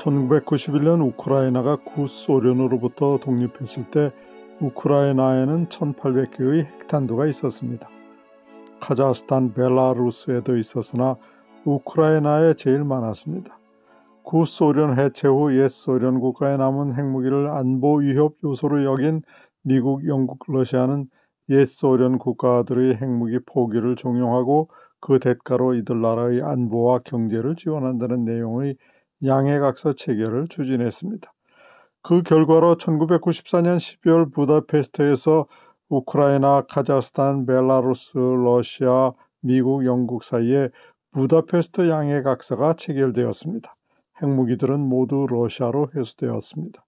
1991년 우크라이나가 구소련으로부터 독립했을 때 우크라이나에는 1800개의 핵탄두가 있었습니다. 카자흐스탄, 벨라루스에도 있었으나 우크라이나에 제일 많았습니다. 구소련 해체 후 옛 소련 국가에 남은 핵무기를 안보 위협 요소로 여긴 미국, 영국, 러시아는 옛 소련 국가들의 핵무기 포기를 종용하고 그 대가로 이들 나라의 안보와 경제를 지원한다는 내용의 양해각서 체결을 추진했습니다. 그 결과로 1994년 12월 부다페스트에서 우크라이나, 카자흐스탄, 벨라루스, 러시아, 미국, 영국 사이에 부다페스트 양해각서가 체결되었습니다. 핵무기들은 모두 러시아로 회수되었습니다.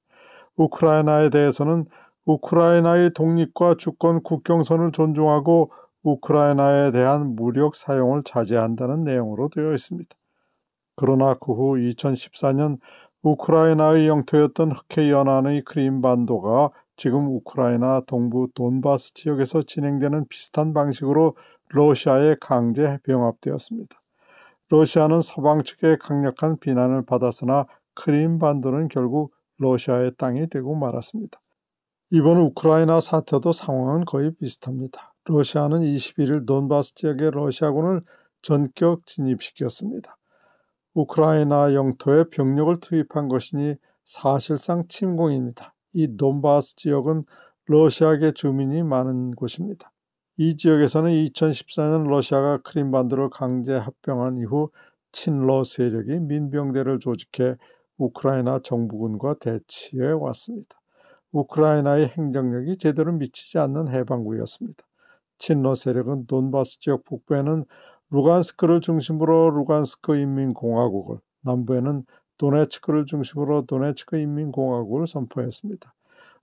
우크라이나에 대해서는 우크라이나의 독립과 주권 국경선을 존중하고 우크라이나에 대한 무력 사용을 자제한다는 내용으로 되어 있습니다. 그러나 그 후 2014년 우크라이나의 영토였던 흑해 연안의 크림반도가 지금 우크라이나 동부 돈바스 지역에서 진행되는 비슷한 방식으로 러시아에 강제 병합되었습니다. 러시아는 서방 측의 강력한 비난을 받았으나 크림반도는 결국 러시아의 땅이 되고 말았습니다. 이번 우크라이나 사태도 상황은 거의 비슷합니다. 러시아는 21일 돈바스 지역에 러시아군을 전격 진입시켰습니다. 우크라이나 영토에 병력을 투입한 것이니 사실상 침공입니다. 이 돈바스 지역은 러시아계 주민이 많은 곳입니다. 이 지역에서는 2014년 러시아가 크림반도를 강제 합병한 이후 친러 세력이 민병대를 조직해 우크라이나 정부군과 대치해 왔습니다. 우크라이나의 행정력이 제대로 미치지 않는 해방구였습니다. 친러 세력은 돈바스 지역 북부에는 루간스크를 중심으로 루간스크 인민공화국을 남부에는 도네츠크를 중심으로 도네츠크 인민공화국을 선포했습니다.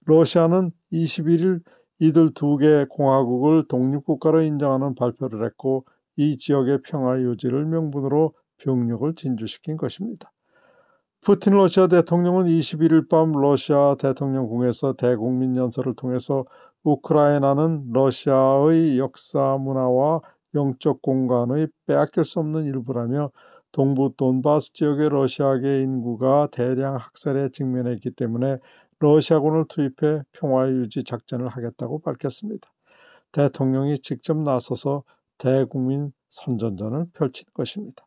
러시아는 21일 이들 두 개의 공화국을 독립국가로 인정하는 발표를 했고 이 지역의 평화 유지를 명분으로 병력을 진주시킨 것입니다. 푸틴 러시아 대통령은 21일 밤 러시아 대통령궁에서 대국민 연설을 통해서 우크라이나는 러시아의 역사 문화와 영적 공간의 빼앗길 수 없는 일부라며 동부 돈바스 지역의 러시아계 인구가 대량 학살에 직면했기 때문에 러시아군을 투입해 평화 유지 작전을 하겠다고 밝혔습니다. 대통령이 직접 나서서 대국민 선전전을 펼친 것입니다.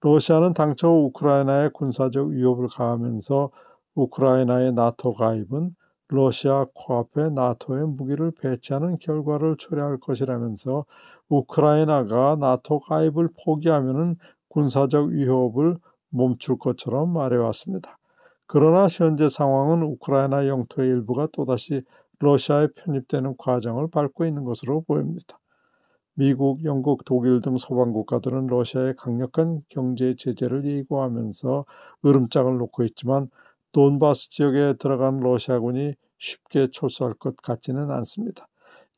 러시아는 당초 우크라이나에 군사적 위협을 가하면서 우크라이나의 나토 가입은 러시아 코앞에 나토의 무기를 배치하는 결과를 초래할 것이라면서 우크라이나가 나토 가입을 포기하면 군사적 위협을 멈출 것처럼 말해왔습니다. 그러나 현재 상황은 우크라이나 영토의 일부가 또다시 러시아에 편입되는 과정을 밟고 있는 것으로 보입니다. 미국, 영국, 독일 등 서방 국가들은 러시아의 강력한 경제 제재를 예고하면서 으름장을 놓고 있지만 돈바스 지역에 들어간 러시아군이 쉽게 철수할 것 같지는 않습니다.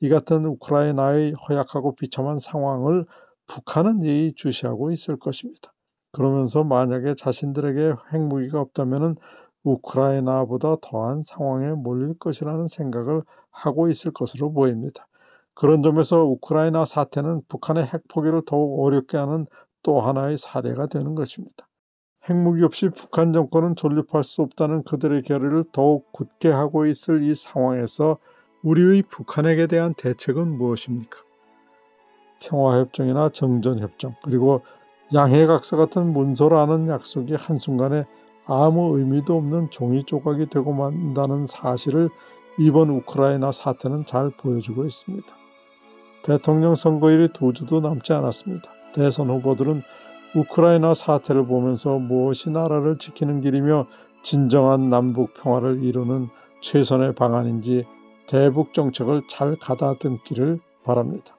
이 같은 우크라이나의 허약하고 비참한 상황을 북한은 예의주시하고 있을 것입니다. 그러면서 만약에 자신들에게 핵무기가 없다면 우크라이나보다 더한 상황에 몰릴 것이라는 생각을 하고 있을 것으로 보입니다. 그런 점에서 우크라이나 사태는 북한의 핵 포기를 더욱 어렵게 하는 또 하나의 사례가 되는 것입니다. 핵무기 없이 북한 정권은 존립할 수 없다는 그들의 결의를 더욱 굳게 하고 있을 이 상황에서 우리의 북한에게 대한 대책은 무엇입니까? 평화협정이나 정전협정 그리고 양해각서 같은 문서라는 약속이 한순간에 아무 의미도 없는 종이 조각이 되고 만다는 사실을 이번 우크라이나 사태는 잘 보여주고 있습니다. 대통령 선거일이 두 주도 남지 않았습니다. 대선 후보들은 우크라이나 사태를 보면서 무엇이 나라를 지키는 길이며 진정한 남북 평화를 이루는 최선의 방안인지 대북 정책을 잘 가다듬기를 바랍니다.